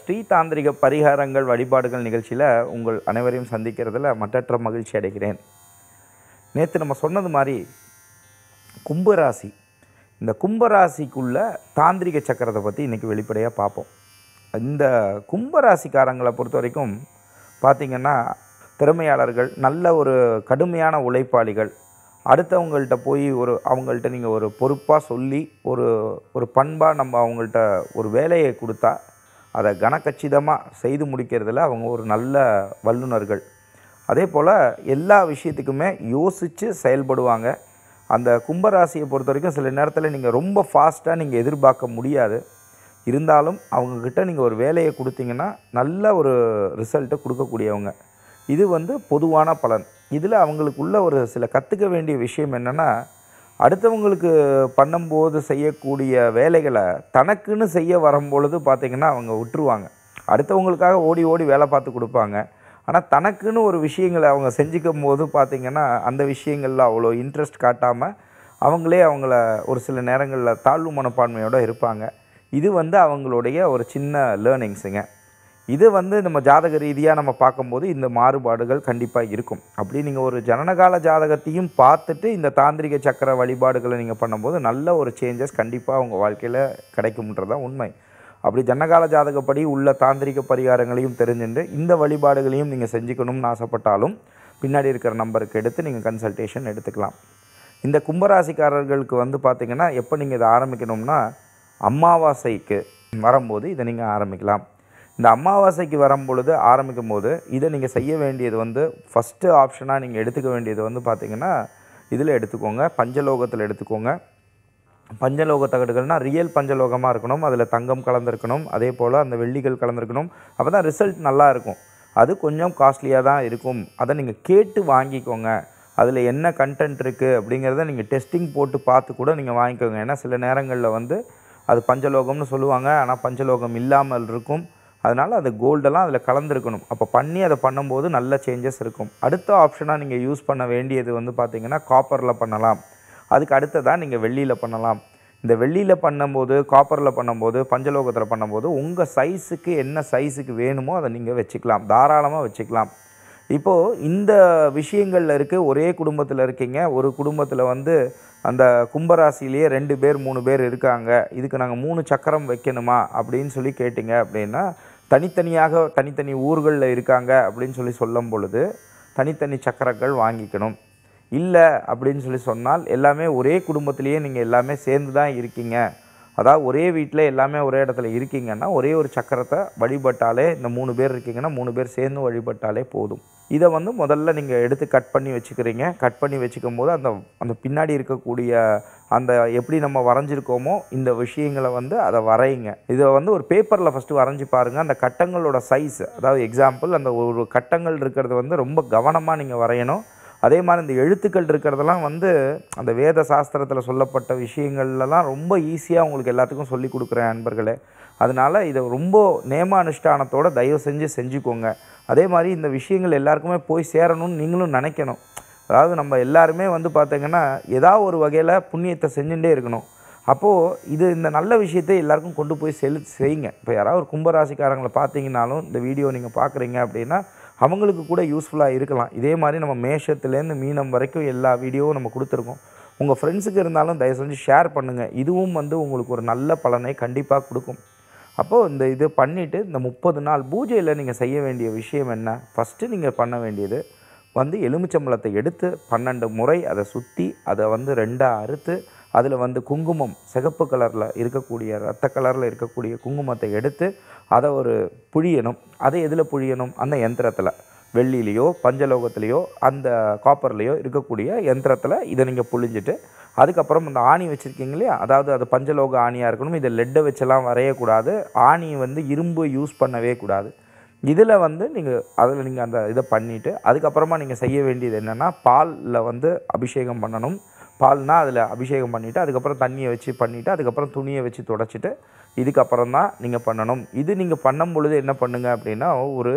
ஸ்ரீ தாந்திரிக பரிகாரங்கள் வழிபாடுகள் நிகழ்ச்சியில் உங்கள் அனைவரையும் சந்திக்கிறதுல மற்றற்ற மகிழ்ச்சி அடைகிறேன் நேற்று நம்ம சொன்னது மாதிரி கும்பராசி இந்த கும்பராசிக்குள்ள தாந்திரிக சக்கரத்தை பற்றி இன்றைக்கி வெளிப்படையாக பார்ப்போம் இந்த கும்பராசிக்காரங்களை பொறுத்த வரைக்கும் பார்த்திங்கன்னா திறமையாளர்கள் நல்ல ஒரு கடுமையான உழைப்பாளிகள் அடுத்தவங்கள்ட்ட போய் ஒரு அவங்கள்ட்ட நீங்கள் ஒரு பொறுப்பாக சொல்லி ஒரு ஒரு பண்பாக நம்ம அவங்கள்ட்ட ஒரு வேலையை கொடுத்தா அதை கனக்கச்சிதமாக செய்து முடிக்கிறதுல அவங்க ஒரு நல்ல வல்லுநர்கள் அதே போல் எல்லா விஷயத்துக்குமே யோசித்து செயல்படுவாங்க அந்த கும்பராசியை பொறுத்த வரைக்கும் சில நேரத்தில் நீங்கள் ரொம்ப ஃபாஸ்ட்டாக நீங்கள் எதிர்பார்க்க முடியாது இருந்தாலும் அவங்கக்கிட்ட நீங்கள் ஒரு வேலையை கொடுத்தீங்கன்னா நல்ல ஒரு ரிசல்ட்டை கொடுக்கக்கூடியவங்க இது வந்து பொதுவான பலன் இதில் அவங்களுக்குள்ள ஒரு சில கற்றுக்க வேண்டிய விஷயம் என்னென்னா அடுத்தவங்களுக்கு பண்ணும்போது செய்யக்கூடிய வேலைகளை தனக்குன்னு செய்ய வரும்பொழுது பார்த்திங்கன்னா அவங்க விட்டுருவாங்க அடுத்தவங்களுக்காக ஓடி ஓடி வேலை பார்த்து கொடுப்பாங்க ஆனால் தனக்குன்னு ஒரு விஷயங்களை அவங்க செஞ்சுக்கும் போது பார்த்திங்கன்னா அந்த விஷயங்களில் அவ்வளோ இன்ட்ரெஸ்ட் காட்டாமல் அவங்களே அவங்கள ஒரு சில நேரங்களில் தாழ்வு மனப்பான்மையோடு இருப்பாங்க இது வந்து அவங்களுடைய ஒரு சின்ன லேர்னிங்ஸுங்க இது வந்து நம்ம ஜாதக ரீதியாக நம்ம பார்க்கும்போது இந்த மாறுபாடுகள் கண்டிப்பாக இருக்கும் அப்படி நீங்கள் ஒரு ஜனனகால ஜாதகத்தையும் பார்த்துட்டு இந்த தாந்திரிக சக்கர வழிபாடுகளை நீங்கள் பண்ணும்போது நல்ல ஒரு சேஞ்சஸ் கண்டிப்பாக உங்கள் வாழ்க்கையில் கிடைக்கும்ன்றதான் உண்மை அப்படி ஜன்னகால ஜாதகப்படி உள்ள தாந்திரிக பரிகாரங்களையும் தெரிஞ்சுட்டு இந்த வழிபாடுகளையும் நீங்கள் செஞ்சுக்கணும்னு ஆசைப்பட்டாலும் பின்னாடி இருக்கிற நம்பருக்கு எடுத்து நீங்கள் கன்சல்டேஷன் எடுத்துக்கலாம் இந்த கும்பராசிக்காரர்களுக்கு வந்து பார்த்திங்கன்னா எப்போ நீங்கள் இதை ஆரம்பிக்கணும்னா அமாவாசைக்கு வரும்போது இதை நீங்கள் ஆரம்பிக்கலாம் இந்த அமாவாசைக்கு வரும் பொழுது ஆரம்பிக்கும் போது இதை நீங்கள் செய்ய வேண்டியது வந்து ஃபஸ்ட்டு ஆப்ஷனாக நீங்கள் எடுத்துக்க வேண்டியது வந்து பார்த்திங்கன்னா இதில் எடுத்துக்கோங்க பஞ்சலோகத்தில் எடுத்துக்கோங்க பஞ்சலோக தகடுகள்னால் ரியல் பஞ்சலோகமாக இருக்கணும் அதில் தங்கம் கலந்துருக்கணும் அதே போல் அந்த வெள்ளிகள் கலந்துருக்கணும் அப்போ தான் ரிசல்ட் நல்லா இருக்கும் அது கொஞ்சம் காஸ்ட்லியாக தான் இருக்கும் அதை நீங்கள் கேட்டு வாங்கிக்கோங்க அதில் என்ன கண்டென்ட் இருக்குது அப்படிங்கிறத நீங்கள் டெஸ்டிங் போட்டு பார்த்து கூட நீங்கள் வாங்கிக்கோங்க ஏன்னா சில நேரங்களில் வந்து அது பஞ்சலோகம்னு சொல்லுவாங்க ஆனால் பஞ்சலோகம் இல்லாமல் இருக்கும் அதனால் அந்த கோல்டெல்லாம் அதில் கலந்துருக்கணும் அப்போ பண்ணி அதை பண்ணும்போது நல்ல சேஞ்சஸ் இருக்கும் அடுத்த ஆப்ஷனாக நீங்கள் யூஸ் பண்ண வேண்டியது வந்து பார்த்திங்கன்னா காப்பரில் பண்ணலாம் அதுக்கு அடுத்ததாக நீங்கள் வெள்ளியில் பண்ணலாம் இந்த வெள்ளியில் பண்ணும்போது காப்பரில் பண்ணும்போது பஞ்சலோகத்தில் பண்ணும்போது உங்கள் சைஸுக்கு என்ன சைஸுக்கு வேணுமோ அதை நீங்கள் வச்சுக்கலாம் தாராளமாக வச்சுக்கலாம் இப்போது இந்த விஷயங்களில் இருக்குது ஒரே குடும்பத்தில் இருக்கீங்க ஒரு குடும்பத்தில் வந்து அந்த கும்பராசிலேயே ரெண்டு பேர் மூணு பேர் இருக்காங்க இதுக்கு நாங்கள் மூணு சக்கரம் வைக்கணுமா அப்படின்னு சொல்லி கேட்டிங்க அப்படின்னா தனித்தனியாக தனித்தனி ஊர்களில் இருக்காங்க அப்படின்னு சொல்லி சொல்லும் பொழுது தனித்தனி சக்கரங்கள் வாங்கிக்கணும் இல்லை அப்படின்னு சொல்லி சொன்னால் எல்லாமே ஒரே குடும்பத்திலேயே நீங்கள் எல்லாமே சேர்ந்து தான் இருக்கீங்க அதாவது ஒரே வீட்டில் எல்லாமே ஒரே இடத்துல இருக்கீங்கன்னா ஒரே ஒரு சக்கரத்தை வழிபட்டாலே இந்த மூணு பேர் இருக்கீங்கன்னா மூணு பேர் சேர்ந்து வழிபட்டாலே போதும் இதை வந்து முதல்ல நீங்கள் எடுத்து கட் பண்ணி வச்சுக்கிறீங்க கட் பண்ணி வச்சுக்கும் போது அந்த அந்த பின்னாடி இருக்கக்கூடிய அந்த எப்படி நம்ம வரைஞ்சிருக்கோமோ இந்த விஷயங்களை வந்து அதை வரையுங்க இதை வந்து ஒரு பேப்பரில் ஃபஸ்ட்டு வரைஞ்சி பாருங்கள் அந்த கட்டங்களோட சைஸ் அதாவது எக்ஸாம்பிள் அந்த ஒரு கட்டங்கள் இருக்கிறது வந்து ரொம்ப கவனமாக நீங்கள் வரையணும் அதே மாதிரி இந்த எழுத்துக்கள் இருக்கிறதெல்லாம் வந்து அந்த வேத சாஸ்திரத்தில் சொல்லப்பட்ட விஷயங்கள்லாம் ரொம்ப ஈஸியாக உங்களுக்கு எல்லாத்துக்கும் சொல்லி கொடுக்குறேன் நண்பர்களே அதனால் இதை ரொம்ப நேம அனுஷ்டானத்தோடு தயவு செஞ்சு செஞ்சுக்கோங்க அதே மாதிரி இந்த விஷயங்கள் எல்லாருக்குமே போய் சேரணும்னு நீங்களும் நினைக்கணும் அதாவது நம்ம எல்லாருமே வந்து பார்த்திங்கன்னா ஏதாவது ஒரு வகையில் புண்ணியத்தை செஞ்சுட்டே இருக்கணும் அப்போது இது இந்த நல்ல விஷயத்தை எல்லாருக்கும் கொண்டு போய் செலு செய்யுங்க இப்போ யாராவது ஒரு கும்பராசிக்காரங்களை பார்த்தீங்கனாலும் இந்த வீடியோ நீங்கள் பார்க்குறீங்க அப்படின்னா அவங்களுக்கு கூட யூஸ்ஃபுல்லாக இருக்கலாம் இதே மாதிரி நம்ம மேஷத்துலேருந்து மீனம் வரைக்கும் எல்லா வீடியோவும் நம்ம கொடுத்துருக்கோம் உங்கள் ஃப்ரெண்ட்ஸுக்கு இருந்தாலும் தயவு செஞ்சு ஷேர் பண்ணுங்கள் இதுவும் வந்து உங்களுக்கு ஒரு நல்ல பலனை கண்டிப்பாக கொடுக்கும் அப்போது இந்த இது பண்ணிவிட்டு இந்த முப்பது நாள் பூஜையில் நீங்கள் செய்ய வேண்டிய விஷயம் என்ன ஃபஸ்ட்டு நீங்கள் பண்ண வேண்டியது வந்து எலுமிச்சம்பழத்தை எடுத்து பன்னெண்டு முறை அதை சுற்றி அதை வந்து ரெண்டாக அறுத்து அதில் வந்து குங்குமம் சிகப்பு கலரில் இருக்கக்கூடிய ரத்த கலரில் இருக்கக்கூடிய குங்குமத்தை எடுத்து அதை ஒரு புழியணும் அதை எதில் புழியணும் அந்த யந்திரத்தில் வெள்ளிலேயோ பஞ்சலோகத்துலேயோ அந்த காப்பர்லேயோ இருக்கக்கூடிய யந்திரத்தில் இதை நீங்கள் புழிஞ்சிட்டு அதுக்கப்புறம் இந்த ஆணி வச்சுருக்கீங்க இல்லையா அதாவது அது பஞ்சலோக ஆணியாக இருக்கணும் இதை லெட்டை வச்செல்லாம் வரையக்கூடாது ஆணி வந்து இரும்பு யூஸ் பண்ணவே கூடாது இதில் வந்து நீங்கள் அதில் நீங்கள் அந்த இதை பண்ணிவிட்டு அதுக்கப்புறமா நீங்கள் செய்ய வேண்டியது என்னென்னா பாலில் வந்து அபிஷேகம் பண்ணணும் பால்னால் அதில் அபிஷேகம் பண்ணிவிட்டு அதுக்கப்புறம் தண்ணியை வச்சு பண்ணிவிட்டு அதுக்கப்புறம் துணியை வச்சு தொடச்சிட்டு இதுக்கப்புறம் தான் நீங்கள் பண்ணணும் இது நீங்கள் பண்ணும் பொழுது என்ன பண்ணுங்கள் அப்படின்னா ஒரு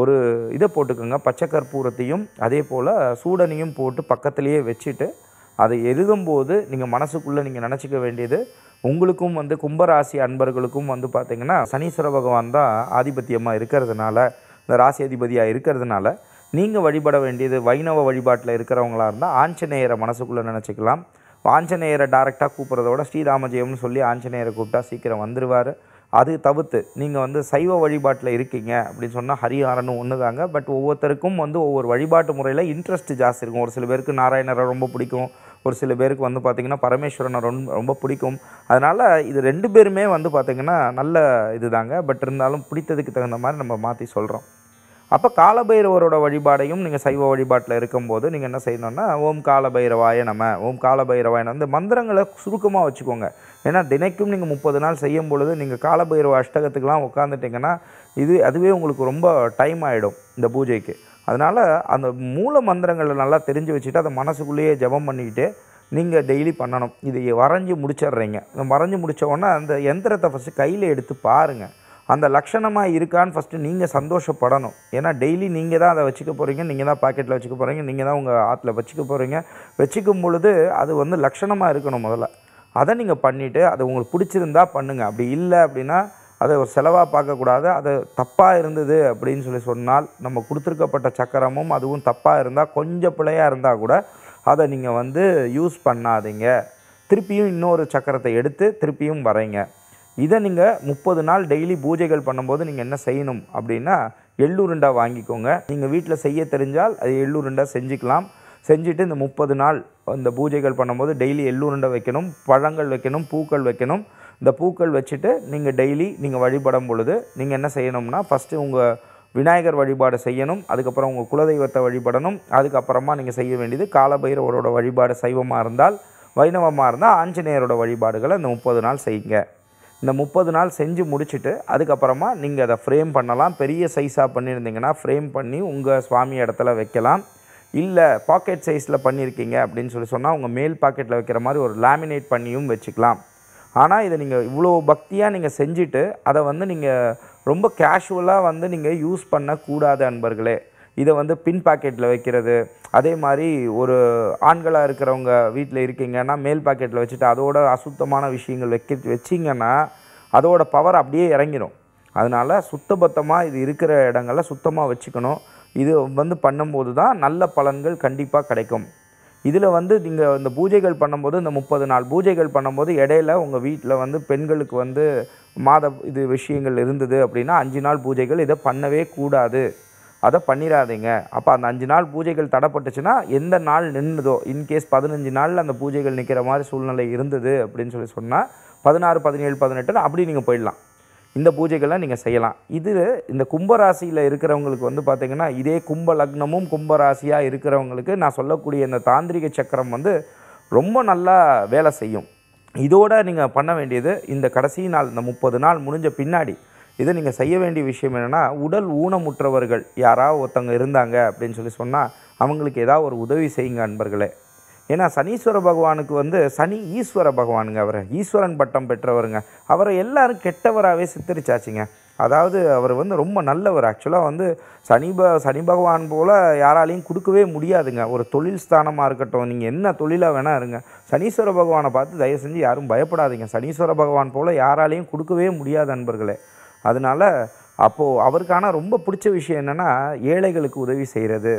ஒரு இதை போட்டுக்கோங்க பச்சை கற்பூரத்தையும் அதே போல் சூடனையும் போட்டு பக்கத்துலேயே வச்சுட்டு அதை எழுதும்போது நீங்கள் மனசுக்குள்ளே நீங்கள் நினச்சிக்க வேண்டியது உங்களுக்கும் வந்து கும்பராசி அன்பர்களுக்கும் வந்து பார்த்திங்கன்னா சனீஸ்வர பகவான் தான் ஆதிபத்தியமாக இருக்கிறதுனால இந்த ராசி அதிபதியாக இருக்கிறதுனால நீங்கள் வழிபட வேண்டியது வைணவ வழிபாட்டில் இருக்கிறவங்களாக இருந்தால் ஆஞ்சநேயரை மனசுக்குள்ளே நினச்சிக்கலாம் ஆஞ்சநேயரை டைரெக்டாக கூப்பிட்றதோட ஸ்ரீராமஜெயம்னு சொல்லி ஆஞ்சநேயரை கூப்பிட்டா சீக்கிரம் வந்துடுவார் அது தவிர்த்து நீங்கள் வந்து சைவ வழிபாட்டில் இருக்கீங்க அப்படின்னு சொன்னால் ஹரிஹரனும் ஒன்று தாங்க பட் ஒவ்வொருத்தருக்கும் வந்து ஒவ்வொரு வழிபாட்டு முறையில் இன்ட்ரெஸ்ட் ஜாஸ்தி இருக்கும் ஒரு சில பேருக்கு நாராயணரை ரொம்ப பிடிக்கும் ஒரு சில பேருக்கு வந்து பார்த்திங்கன்னா பரமேஸ்வரனை ரொம்ப ரொம்ப பிடிக்கும் அதனால் இது ரெண்டு பேருமே வந்து பார்த்திங்கன்னா நல்ல இதுதாங்க பட் இருந்தாலும் பிடித்ததுக்கு தகுந்த மாதிரி நம்ம மாற்றி சொல்கிறோம் அப்போ காலபைரவரோட வழிபாடையும் நீங்கள் சைவ வழிபாட்டில் இருக்கும்போது நீங்கள் என்ன செய்யணும்னா ஓம் காலபைரவாய நம்ம ஓம் காலபைரவாய அந்த மந்திரங்களை சுருக்கமாக வச்சுக்கோங்க ஏன்னா தினைக்கும் நீங்கள் முப்பது நாள் செய்யும் பொழுது நீங்கள் காலபைரவ அஷ்டகத்துக்கெலாம் உட்காந்துட்டிங்கன்னா இது அதுவே உங்களுக்கு ரொம்ப டைம் ஆகிடும் இந்த பூஜைக்கு அதனால் அந்த மூல மந்திரங்களை நல்லா தெரிஞ்சு வச்சுட்டு அதை மனசுக்குள்ளேயே ஜபம் பண்ணிக்கிட்டு நீங்கள் டெய்லி பண்ணணும் இதை வரைஞ்சி முடிச்சிடுறீங்க வரைஞ்சி முடித்த உடனே அந்த எந்திரத்தை ஃபஸ்ட்டு கையில் எடுத்து பாருங்கள் அந்த லட்சணமாக இருக்கான்னு ஃபஸ்ட்டு நீங்கள் சந்தோஷப்படணும் ஏன்னா டெய்லி நீங்கள் தான் அதை வச்சுக்க போகிறீங்க நீங்கள் தான் பாக்கெட்டில் வச்சுக்க போகிறீங்க நீங்கள் தான் உங்கள் ஆற்றுல வச்சுக்க போகிறீங்க வச்சுக்கும் பொழுது அது வந்து லட்சணமாக இருக்கணும் முதல்ல அதை நீங்கள் பண்ணிவிட்டு அது உங்களுக்கு பிடிச்சிருந்தா பண்ணுங்கள் அப்படி இல்லை அப்படின்னா அதை ஒரு செலவாக பார்க்கக்கூடாது அது தப்பாக இருந்தது அப்படின்னு சொல்லி சொன்னால் நம்ம கொடுத்துருக்கப்பட்ட சக்கரமும் அதுவும் தப்பாக இருந்தால் கொஞ்சம் பிழையாக இருந்தால் கூட அதை நீங்கள் வந்து யூஸ் பண்ணாதீங்க திருப்பியும் இன்னொரு சக்கரத்தை எடுத்து திருப்பியும் வரைங்க இதை நீங்கள் முப்பது நாள் டெய்லி பூஜைகள் பண்ணும்போது நீங்கள் என்ன செய்யணும் அப்படின்னா எள்ளுருண்டா வாங்கிக்கோங்க நீங்கள் வீட்டில் செய்ய தெரிஞ்சால் அது எள்ளுருண்டா செஞ்சுக்கலாம் செஞ்சுட்டு இந்த முப்பது நாள் இந்த பூஜைகள் பண்ணும்போது டெய்லி எள்ளுருண்டை வைக்கணும் பழங்கள் வைக்கணும் பூக்கள் வைக்கணும் இந்த பூக்கள் வச்சுட்டு நீங்கள் டெய்லி நீங்கள் வழிபடும் பொழுது நீங்கள் என்ன செய்யணும்னா ஃபஸ்ட்டு உங்கள் விநாயகர் வழிபாடு செய்யணும் அதுக்கப்புறம் உங்கள் குலதெய்வத்தை வழிபடணும் அதுக்கப்புறமா நீங்கள் செய்ய வேண்டியது காலபைரவரோட வழிபாடு சைவமாக இருந்தால் வைணவமாக இருந்தால் ஆஞ்சநேயரோட வழிபாடுகளை இந்த முப்பது நாள் செய்யுங்க இந்த முப்பது நாள் செஞ்சு முடிச்சுட்டு அதுக்கப்புறமா நீங்கள் அதை ஃப்ரேம் பண்ணலாம் பெரிய சைஸாக பண்ணியிருந்தீங்கன்னா ஃப்ரேம் பண்ணி உங்கள் சுவாமி இடத்துல வைக்கலாம் இல்லை பாக்கெட் சைஸில் பண்ணியிருக்கீங்க அப்படின்னு சொல்லி சொன்னால் உங்கள் மேல் பாக்கெட்டில் வைக்கிற மாதிரி ஒரு லேமினேட் பண்ணியும் வச்சுக்கலாம் ஆனால் இதை நீங்கள் இவ்வளோ பக்தியாக நீங்கள் செஞ்சுட்டு அதை வந்து நீங்கள் ரொம்ப கேஷுவலாக வந்து நீங்கள் யூஸ் பண்ணக்கூடாது அன்பர்களே இதை வந்து பின் பாக்கெட்டில் வைக்கிறது அதே மாதிரி ஒரு ஆண்களாக இருக்கிறவங்க வீட்டில் இருக்கீங்கன்னா மேல் பாக்கெட்டில் வச்சுட்டு அதோட அசுத்தமான விஷயங்கள் வைக்க வச்சிங்கன்னா அதோட பவர் அப்படியே இறங்கிடும் அதனால் சுத்தபத்தமாக இது இருக்கிற இடங்களில் சுத்தமாக வச்சுக்கணும் இது வந்து பண்ணும்போது தான் நல்ல பலன்கள் கண்டிப்பாக கிடைக்கும் இதில் வந்து நீங்கள் இந்த பூஜைகள் பண்ணும்போது இந்த முப்பது நாள் பூஜைகள் பண்ணும்போது இடையில உங்கள் வீட்டில் வந்து பெண்களுக்கு வந்து மாத இது விஷயங்கள் இருந்தது அப்படின்னா அஞ்சு நாள் பூஜைகள் இதை பண்ணவே கூடாது அதை பண்ணிடாதீங்க அப்போ அந்த அஞ்சு நாள் பூஜைகள் தடப்பட்டுச்சுன்னா எந்த நாள் நின்றுதோ இன்கேஸ் பதினஞ்சு நாளில் அந்த பூஜைகள் நிற்கிற மாதிரி சூழ்நிலை இருந்தது அப்படின்னு சொல்லி சொன்னால் பதினாறு பதினேழு பதினெட்டுன்னு அப்படி நீங்கள் போயிடலாம் இந்த பூஜைகள்லாம் நீங்கள் செய்யலாம் இது இந்த கும்பராசியில் இருக்கிறவங்களுக்கு வந்து பார்த்திங்கன்னா இதே கும்ப லக்னமும் கும்பராசியாக இருக்கிறவங்களுக்கு நான் சொல்லக்கூடிய இந்த தாந்திரிக சக்கரம் வந்து ரொம்ப நல்லா வேலை செய்யும் இதோடு நீங்கள் பண்ண வேண்டியது இந்த கடைசி நாள் இந்த முப்பது நாள் முடிஞ்ச பின்னாடி இதை நீங்கள் செய்ய வேண்டிய விஷயம் என்னென்னா உடல் ஊனமுற்றவர்கள் யாராவது ஒருத்தவங்க இருந்தாங்க அப்படின்னு சொல்லி சொன்னால் அவங்களுக்கு ஏதாவது ஒரு உதவி செய்யுங்க அன்பர்களே ஏன்னா சனீஸ்வர பகவானுக்கு வந்து சனி ஈஸ்வர பகவானுங்க அவர் ஈஸ்வரன் பட்டம் பெற்றவருங்க அவரை எல்லாரும் கெட்டவராகவே சித்தரிச்சாச்சுங்க அதாவது அவர் வந்து ரொம்ப நல்லவர் ஆக்சுவலாக வந்து சனி ப சனி பகவான் போல் யாராலையும் கொடுக்கவே முடியாதுங்க ஒரு தொழில் ஸ்தானமாக இருக்கட்டும் நீங்கள் என்ன தொழிலாக வேணால் இருங்க சனீஸ்வர பகவானை பார்த்து தயவு செஞ்சு யாரும் பயப்படாதீங்க சனீஸ்வர பகவான் போல் யாராலையும் கொடுக்கவே முடியாது அன்பர்களே அதனால் அப்போது அவருக்கான ரொம்ப பிடிச்ச விஷயம் என்னென்னா ஏழைகளுக்கு உதவி செய்கிறது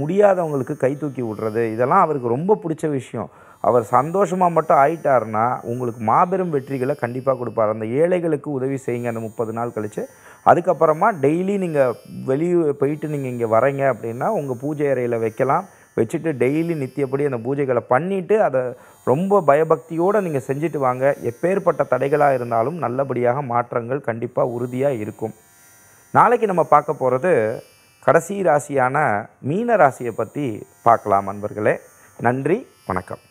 முடியாதவங்களுக்கு கை தூக்கி விடுறது இதெல்லாம் அவருக்கு ரொம்ப பிடிச்ச விஷயம் அவர் சந்தோஷமாக மட்டும் ஆயிட்டார்னா உங்களுக்கு மாபெரும் வெற்றிகளை கண்டிப்பாக கொடுப்பார் அந்த ஏழைகளுக்கு உதவி செய்யுங்க அந்த முப்பது நாள் கழித்து அதுக்கப்புறமா டெய்லி நீங்கள் வெளியே போயிட்டு நீங்கள் இங்கே வரீங்க அப்படின்னா உங்கள் பூஜை அறையில் வைக்கலாம் வச்சுட்டு டெய்லி நித்தியப்படி அந்த பூஜைகளை பண்ணிவிட்டு அதை ரொம்ப பயபக்தியோடு நீங்கள் செஞ்சுட்டு வாங்க எப்பேற்பட்ட தடைகளாக இருந்தாலும் நல்லபடியாக மாற்றங்கள் கண்டிப்பாக உறுதியாக இருக்கும் நாளைக்கு நம்ம பார்க்க போகிறது கடைசி ராசியான மீன ராசியை பற்றி பார்க்கலாம் அன்பர்களே நன்றி வணக்கம்